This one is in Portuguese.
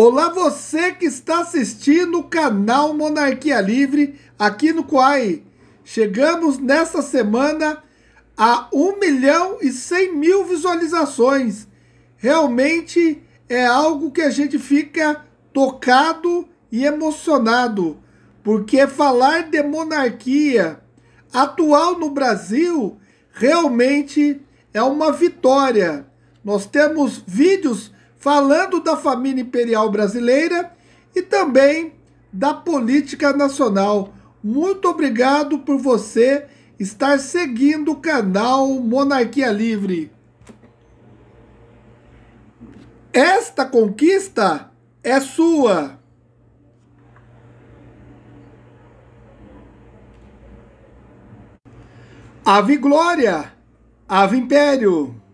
Olá você que está assistindo o canal Monarquia Livre aqui no Quai. Chegamos nesta semana a 1 milhão e 100 mil visualizações. Realmente é algo que a gente fica tocado e emocionado, porque falar de monarquia atual no Brasil realmente é uma vitória. Nós temos vídeos falando da família imperial brasileira e também da política nacional. Muito obrigado por você estar seguindo o canal Monarquia Livre. Esta conquista é sua. Ave Glória, Ave Império.